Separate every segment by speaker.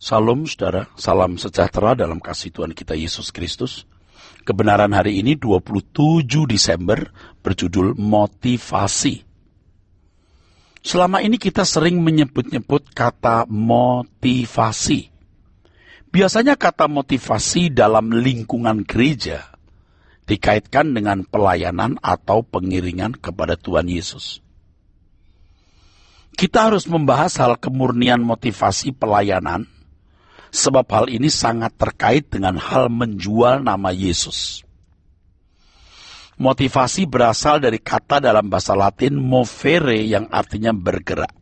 Speaker 1: Salam saudara, salam sejahtera dalam kasih Tuhan kita Yesus Kristus. Kebenaran hari ini 27 Desember berjudul motivasi. Selama ini kita sering menyebut-nyebut kata motivasi. Biasanya kata motivasi dalam lingkungan gereja dikaitkan dengan pelayanan atau pengiringan kepada Tuhan Yesus. Kita harus membahas hal kemurnian motivasi pelayanan sebab hal ini sangat terkait dengan hal menjual nama Yesus. Motivasi berasal dari kata dalam bahasa Latin movere yang artinya bergerak.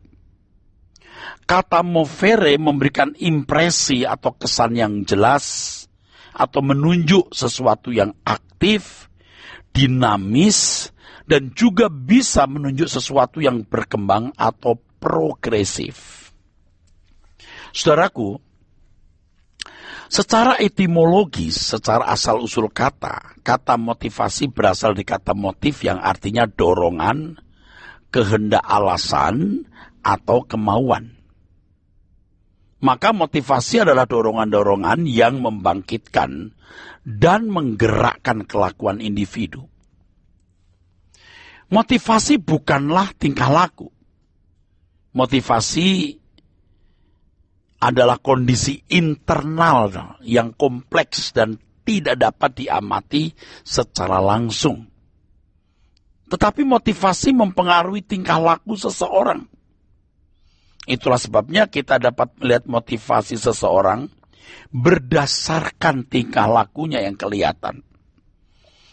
Speaker 1: Kata movere memberikan impresi atau kesan yang jelas atau menunjuk sesuatu yang aktif, dinamis, dan juga bisa menunjuk sesuatu yang berkembang atau progresif. Saudaraku, Secara etimologis, secara asal-usul kata, kata motivasi berasal dari kata motif yang artinya dorongan, kehendak alasan, atau kemauan. Maka motivasi adalah dorongan-dorongan yang membangkitkan dan menggerakkan kelakuan individu. Motivasi bukanlah tingkah laku. Motivasi adalah kondisi internal yang kompleks dan tidak dapat diamati secara langsung. Tetapi motivasi mempengaruhi tingkah laku seseorang. Itulah sebabnya kita dapat melihat motivasi seseorang berdasarkan tingkah lakunya yang kelihatan.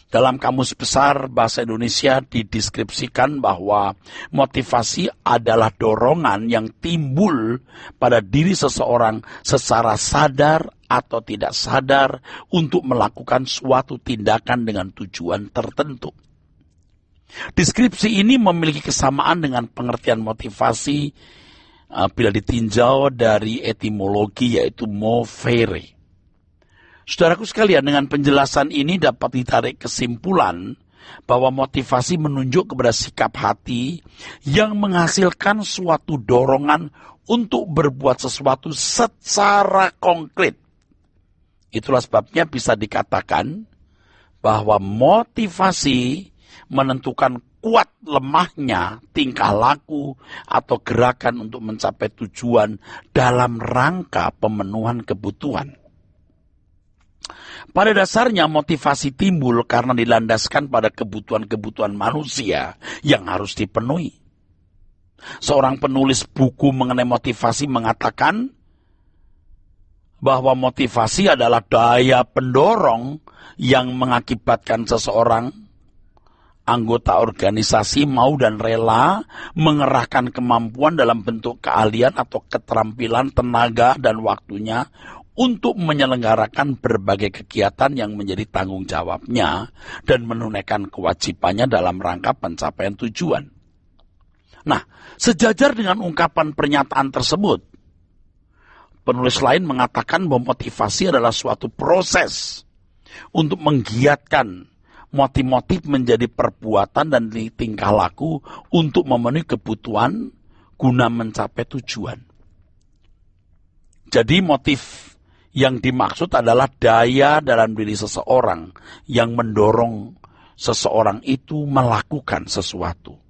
Speaker 1: Dalam kamus besar bahasa Indonesia dideskripsikan bahwa motivasi adalah dorongan yang timbul pada diri seseorang secara sadar atau tidak sadar untuk melakukan suatu tindakan dengan tujuan tertentu. Deskripsi ini memiliki kesamaan dengan pengertian motivasi uh, bila ditinjau dari etimologi yaitu movere Saudaraku sekalian, dengan penjelasan ini dapat ditarik kesimpulan bahwa motivasi menunjuk kepada sikap hati yang menghasilkan suatu dorongan untuk berbuat sesuatu secara konkret. Itulah sebabnya bisa dikatakan bahwa motivasi menentukan kuat lemahnya tingkah laku atau gerakan untuk mencapai tujuan dalam rangka pemenuhan kebutuhan. Pada dasarnya motivasi timbul karena dilandaskan pada kebutuhan-kebutuhan manusia yang harus dipenuhi. Seorang penulis buku mengenai motivasi mengatakan bahwa motivasi adalah daya pendorong yang mengakibatkan seseorang anggota organisasi mau dan rela mengerahkan kemampuan dalam bentuk keahlian atau keterampilan, tenaga, dan waktunya untuk menyelenggarakan berbagai kegiatan yang menjadi tanggung jawabnya dan menunaikan kewajibannya dalam rangka pencapaian tujuan. Nah, sejajar dengan ungkapan pernyataan tersebut, penulis lain mengatakan bahwa motivasi adalah suatu proses untuk menggiatkan motif-motif menjadi perbuatan dan tingkah laku untuk memenuhi kebutuhan guna mencapai tujuan. Jadi motif yang dimaksud adalah daya dalam diri seseorang yang mendorong seseorang itu melakukan sesuatu.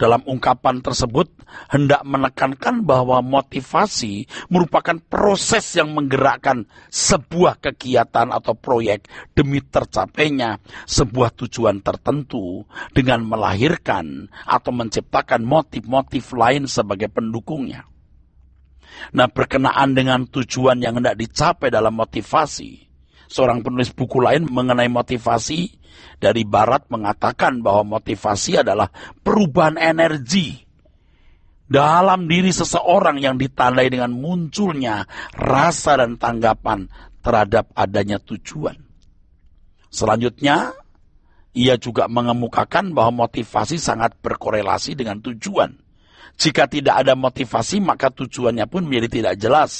Speaker 1: Dalam ungkapan tersebut, hendak menekankan bahwa motivasi merupakan proses yang menggerakkan sebuah kegiatan atau proyek demi tercapainya sebuah tujuan tertentu dengan melahirkan atau menciptakan motif-motif lain sebagai pendukungnya. Nah, perkenaan dengan tujuan yang hendak dicapai dalam motivasi, seorang penulis buku lain mengenai motivasi dari Barat mengatakan bahwa motivasi adalah perubahan energi dalam diri seseorang yang ditandai dengan munculnya rasa dan tanggapan terhadap adanya tujuan. Selanjutnya, ia juga mengemukakan bahwa motivasi sangat berkorelasi dengan tujuan. Jika tidak ada motivasi, maka tujuannya pun menjadi tidak jelas.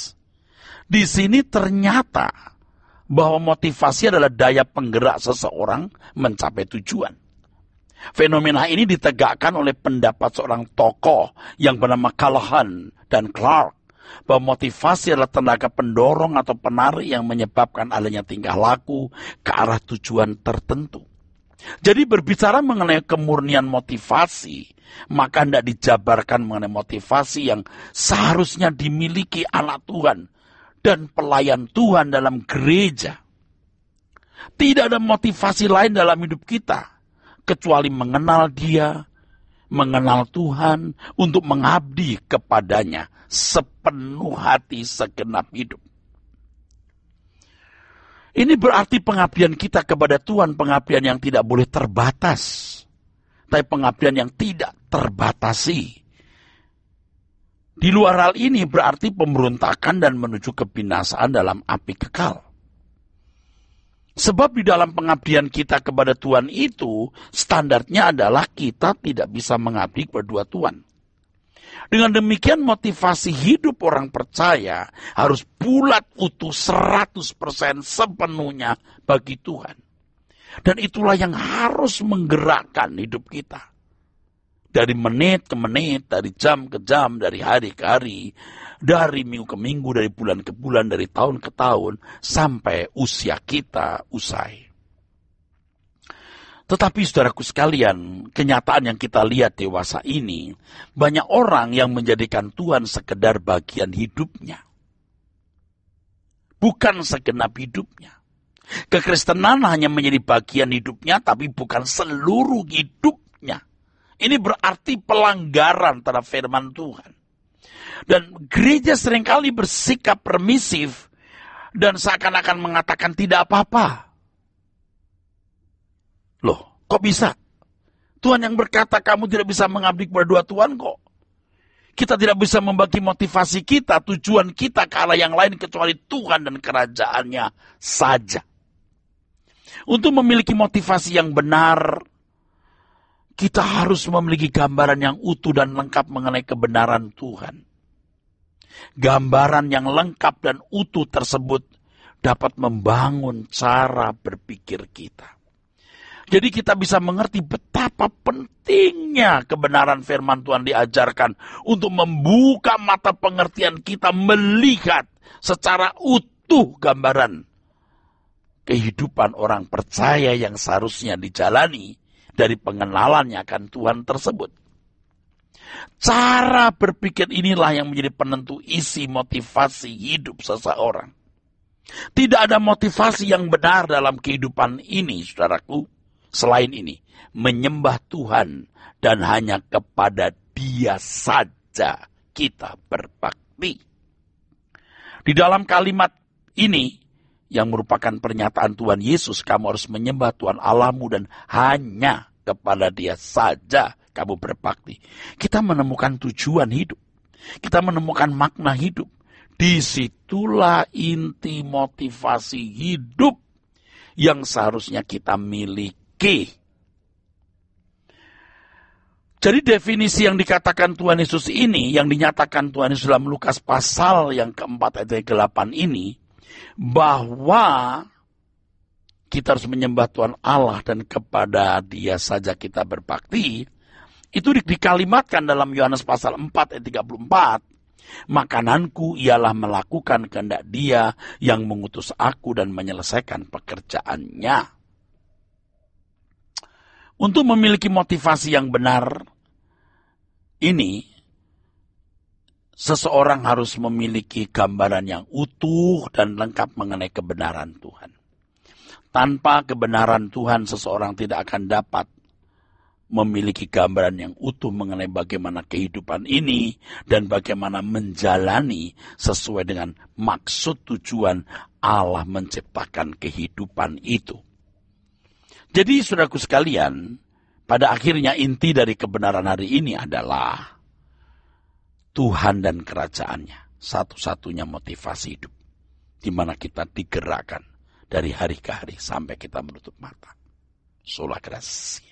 Speaker 1: Di sini ternyata bahwa motivasi adalah daya penggerak seseorang mencapai tujuan. Fenomena ini ditegakkan oleh pendapat seorang tokoh yang bernama Callahan dan Clark bahwa motivasi adalah tenaga pendorong atau penarik yang menyebabkan adanya tingkah laku ke arah tujuan tertentu. Jadi berbicara mengenai kemurnian motivasi, maka tidak dijabarkan mengenai motivasi yang seharusnya dimiliki anak Tuhan dan pelayan Tuhan dalam gereja. Tidak ada motivasi lain dalam hidup kita kecuali mengenal Dia, mengenal Tuhan untuk mengabdi kepadanya sepenuh hati segenap hidup. Ini berarti pengabdian kita kepada Tuhan, pengabdian yang tidak boleh terbatas. Tapi pengabdian yang tidak terbatasi. Di luar hal ini berarti pemberontakan dan menuju kebinasaan dalam api kekal. Sebab di dalam pengabdian kita kepada Tuhan itu, standarnya adalah kita tidak bisa mengabdi kepada dua Tuhan. Dengan demikian motivasi hidup orang percaya harus bulat utuh 100% sepenuhnya bagi Tuhan. Dan itulah yang harus menggerakkan hidup kita. Dari menit ke menit, dari jam ke jam, dari hari ke hari, dari minggu ke minggu, dari bulan ke bulan, dari tahun ke tahun, sampai usia kita usai. Tetapi saudaraku sekalian, kenyataan yang kita lihat dewasa ini, banyak orang yang menjadikan Tuhan sekedar bagian hidupnya. Bukan segenap hidupnya. Kekristenan hanya menjadi bagian hidupnya, tapi bukan seluruh hidupnya. Ini berarti pelanggaran terhadap firman Tuhan. Dan gereja seringkali bersikap permisif dan seakan-akan mengatakan tidak apa-apa Loh, kok bisa? Tuhan yang berkata kamu tidak bisa mengabdi kepada dua Tuhan kok. Kita tidak bisa membagi motivasi kita, tujuan kita ke arah yang lain kecuali Tuhan dan kerajaannya saja. Untuk memiliki motivasi yang benar, kita harus memiliki gambaran yang utuh dan lengkap mengenai kebenaran Tuhan. Gambaran yang lengkap dan utuh tersebut dapat membangun cara berpikir kita. Jadi kita bisa mengerti betapa pentingnya kebenaran firman Tuhan diajarkan untuk membuka mata pengertian kita melihat secara utuh gambaran kehidupan orang percaya yang seharusnya dijalani dari pengenalannya akan Tuhan tersebut. Cara berpikir inilah yang menjadi penentu isi motivasi hidup seseorang. Tidak ada motivasi yang benar dalam kehidupan ini, saudaraku, selain ini, menyembah Tuhan dan hanya kepada Dia saja kita berbakti. Di dalam kalimat ini yang merupakan pernyataan Tuhan Yesus, kamu harus menyembah Tuhan Allahmu dan hanya kepada Dia saja kamu berbakti. Kita menemukan tujuan hidup. Kita menemukan makna hidup. Disitulah inti motivasi hidup yang seharusnya kita miliki memiliki. Jadi definisi yang dikatakan Tuhan Yesus ini, yang dinyatakan Tuhan Yesus dalam Lukas pasal yang keempat ayat ke-8 ini, bahwa kita harus menyembah Tuhan Allah dan kepada dia saja kita berbakti, itu dikalimatkan dalam Yohanes pasal 4 ayat 34, makananku ialah melakukan kehendak dia yang mengutus aku dan menyelesaikan pekerjaannya. Untuk memiliki motivasi yang benar, ini seseorang harus memiliki gambaran yang utuh dan lengkap mengenai kebenaran Tuhan. Tanpa kebenaran Tuhan, seseorang tidak akan dapat memiliki gambaran yang utuh mengenai bagaimana kehidupan ini dan bagaimana menjalani sesuai dengan maksud tujuan Allah menciptakan kehidupan itu. Jadi saudaraku sekalian, pada akhirnya inti dari kebenaran hari ini adalah Tuhan dan kerajaannya satu-satunya motivasi hidup di mana kita digerakkan dari hari ke hari sampai kita menutup mata. Sola gracia.